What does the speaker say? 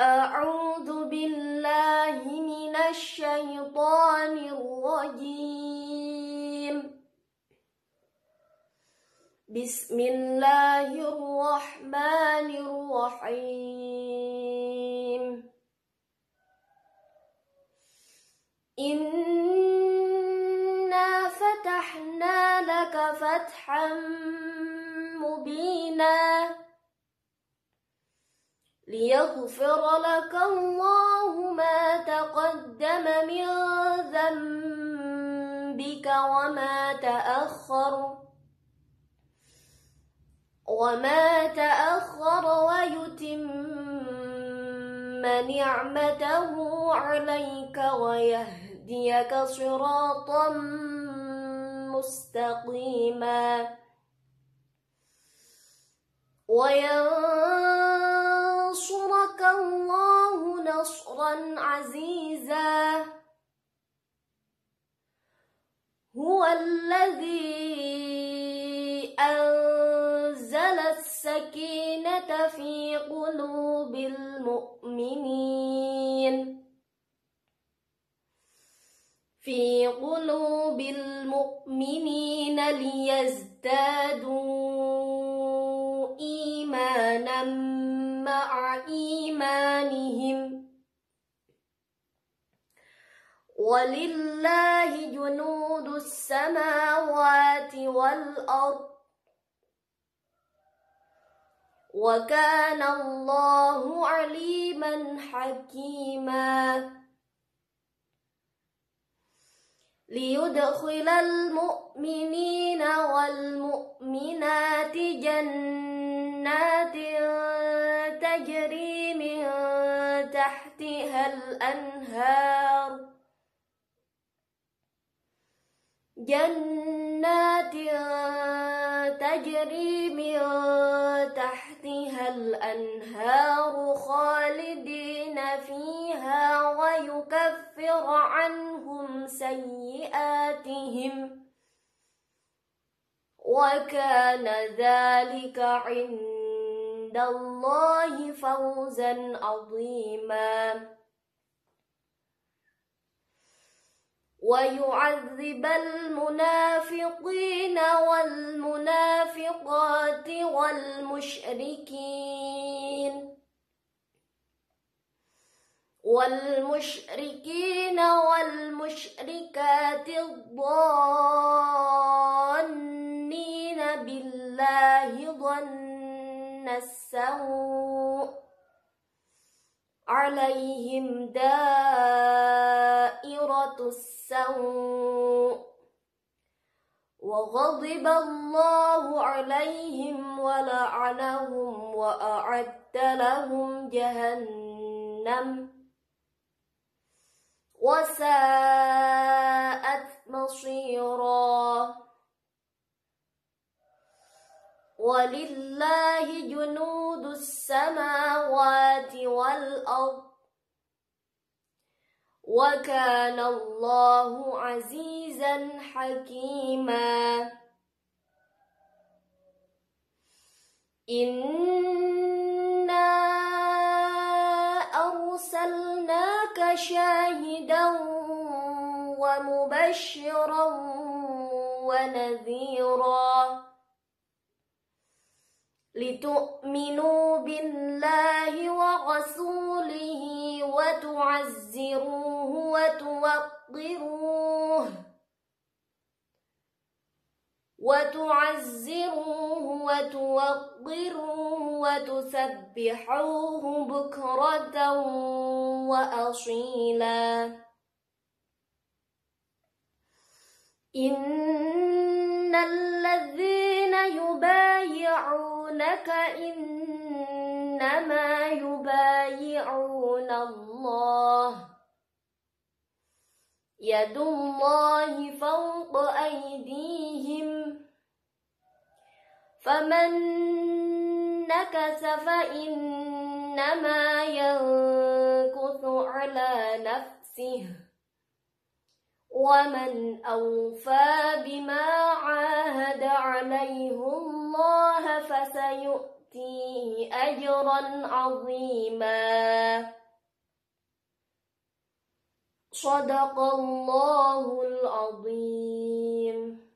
أعوذ بالله من الشيطان الرجيم بسم الله الرحمن الرحيم إنا فتحنا لك فتحا مبينا ليغفر لك الله ما تقدم من ذنبك وما تأخر وما تأخر ويتم نعمته عليك ويهديك صراطا مستقيما وينصر هو الذي أنزل السكينة في قلوب المؤمنين في قلوب المؤمنين ليزدادوا إيمانا مع إيمانهم ولله جنود السماوات والأرض وكان الله عليما حكيما ليدخل المؤمنين والمؤمنات جنات تجري من تحتها الأنهار جنات تجري من تحتها الأنهار خالدين فيها ويكفر عنهم سيئاتهم وكان ذلك عند الله فوزا عظيماً ويعذب المنافقين والمنافقات والمشركين والمشركين والمشركات الضالين بالله ظن السوء عليهم دائرة السوء وغضب الله عليهم ولعنهم وأعد لهم جهنم وساءت مصيراً ولله جنود السماوات والأرض وكان الله عزيزا حكيما إنا أرسلناك شاهدا ومبشرا ونذيرا لتؤمنوا بالله ورسوله وتعزروه وتوقروه وتعزروه وتوقروه وتسبحوه بكرة وأصيلا إن الذين يبايعون يبايعونك إنما يبايعون الله يد الله فوق أيديهم فمن نكث فإنما ينكث على نفسه ومن أوفى بما عاد حمد عليه الله فسيؤتيه أجرا عظيما صدق الله العظيم